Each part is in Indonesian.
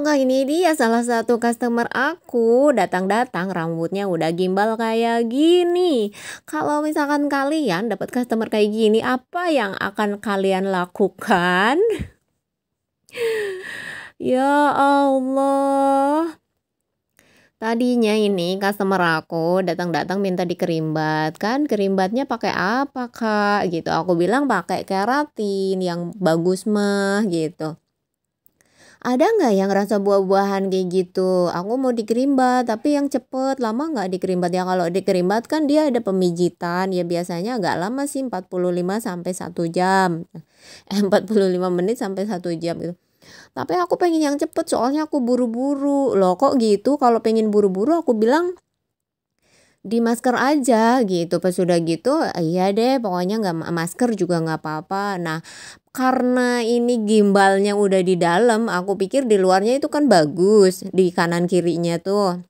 kalau ini dia salah satu customer aku datang-datang rambutnya udah gimbal kayak gini. Kalau misalkan kalian dapat customer kayak gini, apa yang akan kalian lakukan? ya Allah. Tadinya ini customer aku datang-datang minta dikerimbat kan kerimbatnya pakai apa kak gitu aku bilang pakai keratin yang bagus mah gitu ada nggak yang rasa buah-buahan kayak gitu aku mau dikerimbat tapi yang cepet lama nggak dikerimbat ya kalau dikerimbat kan dia ada pemijitan ya biasanya agak lama sih 45 sampai satu jam eh, 45 menit sampai satu jam gitu tapi aku pengen yang cepet soalnya aku buru-buru loh kok gitu kalau pengen buru-buru aku bilang di masker aja gitu pas sudah gitu iya deh pokoknya nggak masker juga nggak apa-apa nah karena ini gimbalnya udah di dalam aku pikir di luarnya itu kan bagus di kanan kirinya tuh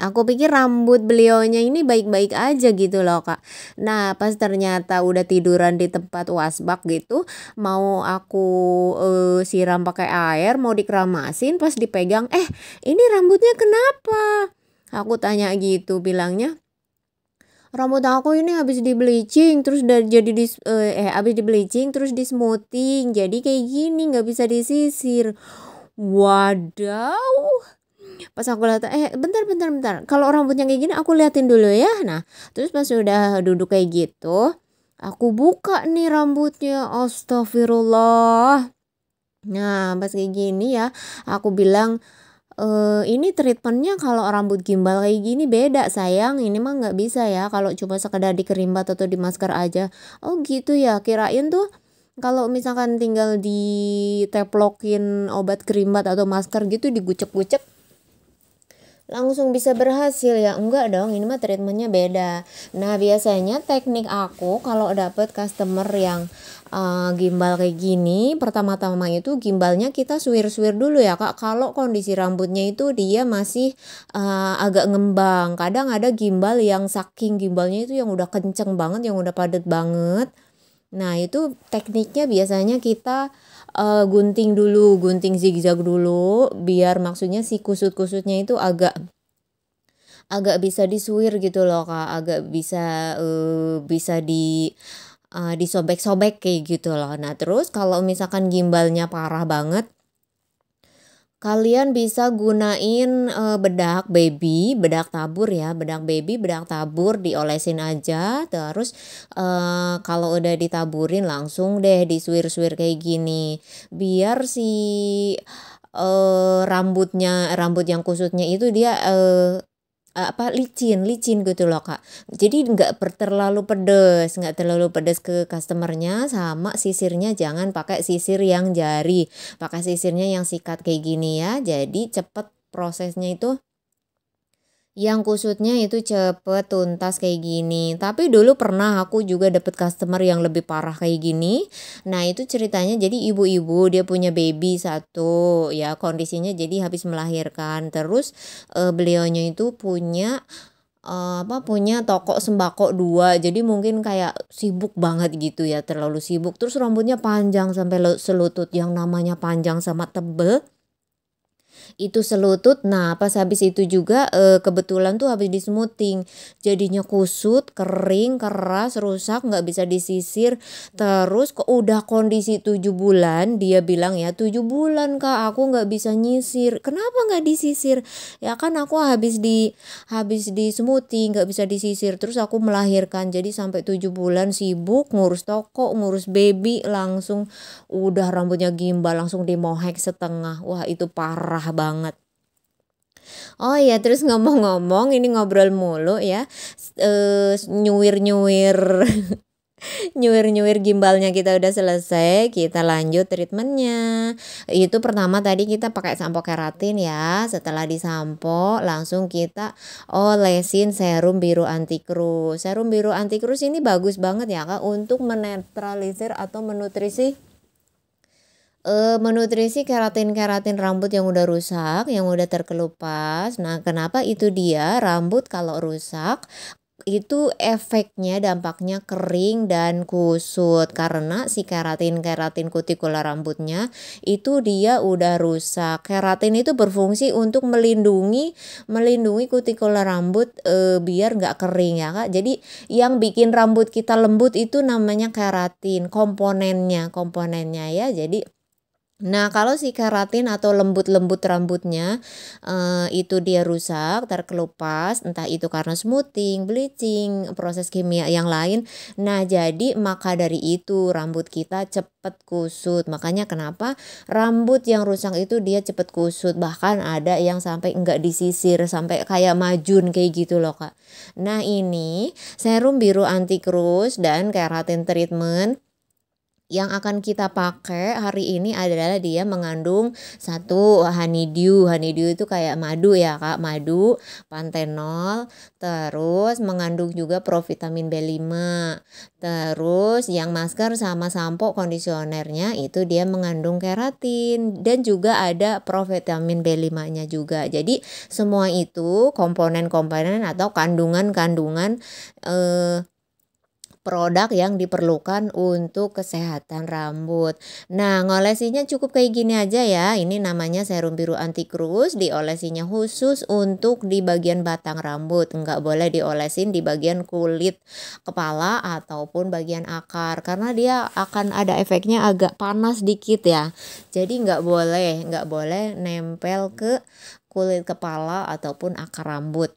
Aku pikir rambut beliaunya ini baik-baik aja gitu loh kak. Nah pas ternyata udah tiduran di tempat wasbak gitu, mau aku uh, siram pakai air, mau dikeramasin, pas dipegang, eh ini rambutnya kenapa? Aku tanya gitu bilangnya. Rambut aku ini habis di bleaching terus dari jadi di eh, eh habis di bleaching terus di smoothing. Jadi kayak gini nggak bisa disisir. Wadaw. Pas aku lihat eh bentar bentar bentar. Kalau rambutnya kayak gini aku liatin dulu ya. Nah, terus pas udah duduk kayak gitu, aku buka nih rambutnya. Astagfirullah. Nah, pas kayak gini ya, aku bilang e, ini treatmentnya kalau rambut gimbal kayak gini beda sayang ini mah nggak bisa ya kalau cuma sekedar di atau di masker aja oh gitu ya kirain tuh kalau misalkan tinggal di diteplokin obat kerimbat atau masker gitu digucek-gucek langsung bisa berhasil ya enggak dong ini mah treatmentnya beda nah biasanya teknik aku kalau dapet customer yang uh, gimbal kayak gini pertama-tama itu gimbalnya kita suwir-suwir dulu ya kak kalau kondisi rambutnya itu dia masih uh, agak ngembang kadang ada gimbal yang saking gimbalnya itu yang udah kenceng banget yang udah padat banget Nah, itu tekniknya biasanya kita uh, gunting dulu, gunting zigzag dulu biar maksudnya si kusut-kusutnya itu agak agak bisa disuir gitu loh, Kak. Agak bisa uh, bisa di uh, disobek-sobek kayak gitu loh. Nah, terus kalau misalkan gimbalnya parah banget Kalian bisa gunain uh, bedak baby, bedak tabur ya, bedak baby, bedak tabur diolesin aja. Terus uh, kalau udah ditaburin langsung deh disuir-suir kayak gini, biar si uh, rambutnya rambut yang kusutnya itu dia uh, Eh, apa licin licin gitu loh kak jadi nggak terlalu pedes nggak terlalu pedes ke customernya sama sisirnya jangan pakai sisir yang jari pakai sisirnya yang sikat kayak gini ya jadi cepet prosesnya itu yang kusutnya itu cepet tuntas kayak gini. Tapi dulu pernah aku juga dapet customer yang lebih parah kayak gini. Nah itu ceritanya jadi ibu-ibu dia punya baby satu ya kondisinya jadi habis melahirkan. Terus eh, beliaunya itu punya Uh, apa punya toko sembako dua jadi mungkin kayak sibuk banget gitu ya terlalu sibuk terus rambutnya panjang sampai selutut yang namanya panjang sama tebel itu selutut nah pas habis itu juga e, kebetulan tuh habis di smoothing jadinya kusut kering keras rusak nggak bisa disisir terus kok udah kondisi tujuh bulan dia bilang ya tujuh bulan kak aku nggak bisa nyisir kenapa nggak disisir ya kan aku habis di habis di smoothing nggak bisa disisir terus aku melahirkan jadi sampai tujuh bulan sibuk ngurus toko ngurus baby langsung udah rambutnya gimbal langsung dimohek setengah wah itu parah parah banget Oh iya, terus ngomong-ngomong, ini ngobrol mulu ya, uh, eh, nyuwir nyuwir nyuwir nyuir gimbalnya kita udah selesai, kita lanjut treatmentnya. Itu pertama tadi kita pakai sampo keratin ya, setelah disampo langsung kita olesin serum biru anti krus. Serum biru anti krus ini bagus banget ya kak untuk menetralisir atau menutrisi uh, menutrisi keratin-keratin rambut yang udah rusak, yang udah terkelupas. Nah, kenapa itu dia rambut kalau rusak itu efeknya dampaknya kering dan kusut karena si keratin keratin kutikula rambutnya itu dia udah rusak keratin itu berfungsi untuk melindungi melindungi kutikula rambut e, biar nggak kering ya kak jadi yang bikin rambut kita lembut itu namanya keratin komponennya komponennya ya jadi Nah, kalau si keratin atau lembut-lembut rambutnya eh, itu dia rusak, terkelupas, entah itu karena smoothing, bleaching, proses kimia yang lain. Nah, jadi maka dari itu rambut kita cepat kusut. Makanya kenapa rambut yang rusak itu dia cepat kusut. Bahkan ada yang sampai enggak disisir, sampai kayak majun kayak gitu loh, Kak. Nah, ini serum biru anti krus dan keratin treatment yang akan kita pakai hari ini adalah dia mengandung satu honeydew. Honeydew itu kayak madu ya, Kak. Madu, pantenol, terus mengandung juga provitamin B5. Terus yang masker sama sampo kondisionernya itu dia mengandung keratin dan juga ada provitamin B5-nya juga. Jadi semua itu komponen-komponen atau kandungan-kandungan eh produk yang diperlukan untuk kesehatan rambut. Nah, ngolesinya cukup kayak gini aja ya. Ini namanya serum biru anti krus, diolesinya khusus untuk di bagian batang rambut. Nggak boleh diolesin di bagian kulit kepala ataupun bagian akar karena dia akan ada efeknya agak panas dikit ya. Jadi nggak boleh, nggak boleh nempel ke kulit kepala ataupun akar rambut.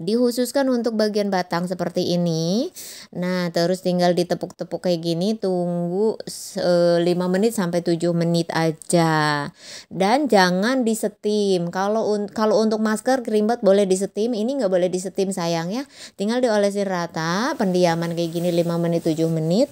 Dihususkan untuk bagian batang seperti ini. Nah, terus tinggal ditepuk-tepuk kayak gini, tunggu eh, lima 5 menit sampai 7 menit aja. Dan jangan di disetim. Kalau un kalau untuk masker kerimbat boleh di disetim, ini nggak boleh disetim sayang ya. Tinggal diolesin rata, pendiaman kayak gini 5 menit 7 menit.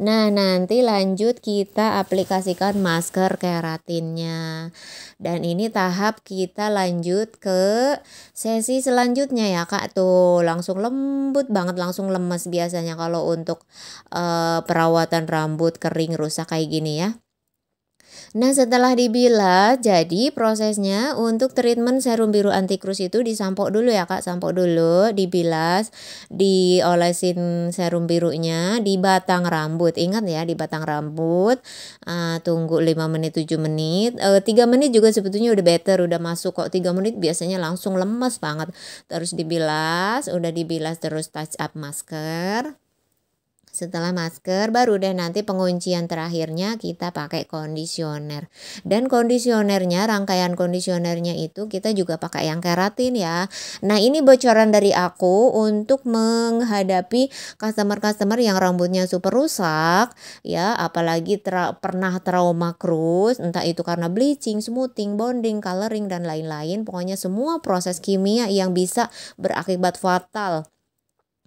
Nah, nanti lanjut kita aplikasikan masker keratinnya. Dan ini tahap kita lanjut ke sesi selanjutnya ya, Kak. Tuh, langsung lembut banget, langsung lemes biasanya kalau untuk uh, perawatan rambut kering rusak kayak gini ya. Nah setelah dibilas, jadi prosesnya untuk treatment serum biru anti antikrus itu disampok dulu ya kak, sampok dulu, dibilas, diolesin serum birunya di batang rambut. Ingat ya di batang rambut, uh, tunggu 5 menit 7 menit, uh, eh, 3 menit juga sebetulnya udah better, udah masuk kok 3 menit biasanya langsung lemes banget. Terus dibilas, udah dibilas terus touch up masker. Setelah masker baru deh nanti penguncian terakhirnya kita pakai kondisioner. Dan kondisionernya, rangkaian kondisionernya itu kita juga pakai yang keratin ya. Nah ini bocoran dari aku untuk menghadapi customer-customer yang rambutnya super rusak ya apalagi tra pernah trauma krus entah itu karena bleaching, smoothing, bonding, coloring dan lain-lain pokoknya semua proses kimia yang bisa berakibat fatal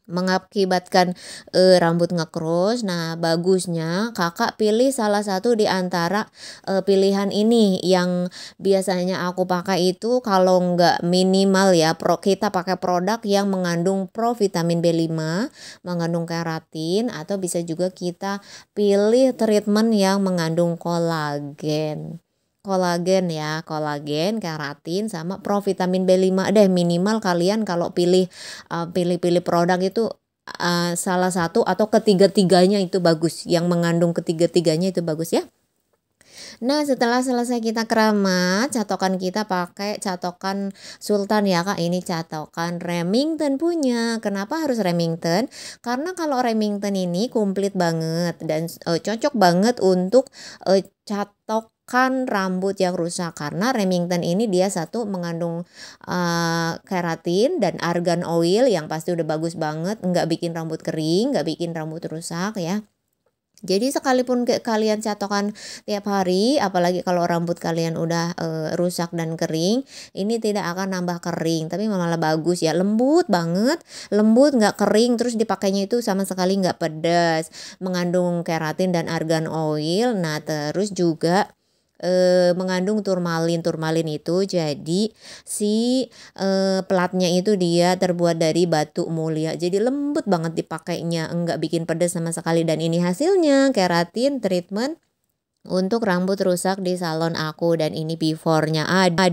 mengakibatkan e, rambut ngekrus. Nah, bagusnya kakak pilih salah satu di antara e, pilihan ini yang biasanya aku pakai itu kalau nggak minimal ya pro kita pakai produk yang mengandung pro vitamin B5, mengandung keratin atau bisa juga kita pilih treatment yang mengandung kolagen kolagen ya, kolagen, keratin sama provitamin B5 deh minimal kalian kalau pilih eh, pilih-pilih uh, produk itu uh, salah satu atau ketiga-tiganya itu bagus, yang mengandung ketiga-tiganya itu bagus ya. Nah setelah selesai kita keramat catokan kita pakai catokan Sultan ya kak ini catokan Remington punya kenapa harus Remington karena kalau Remington ini komplit banget dan uh, cocok banget untuk uh, catok kan rambut yang rusak karena Remington ini dia satu mengandung uh, keratin dan argan oil yang pasti udah bagus banget nggak bikin rambut kering nggak bikin rambut rusak ya jadi sekalipun ke, kalian catokan tiap hari, apalagi kalau rambut kalian udah e, rusak dan kering, ini tidak akan nambah kering, tapi malah bagus ya, lembut banget, lembut nggak kering, terus dipakainya itu sama sekali nggak pedas, mengandung keratin dan argan oil. Nah terus juga eh mengandung turmalin. Turmalin itu jadi si e, pelatnya itu dia terbuat dari batu mulia. Jadi lembut banget dipakainya, enggak bikin pedas sama sekali dan ini hasilnya keratin treatment untuk rambut rusak di salon aku dan ini before-nya ada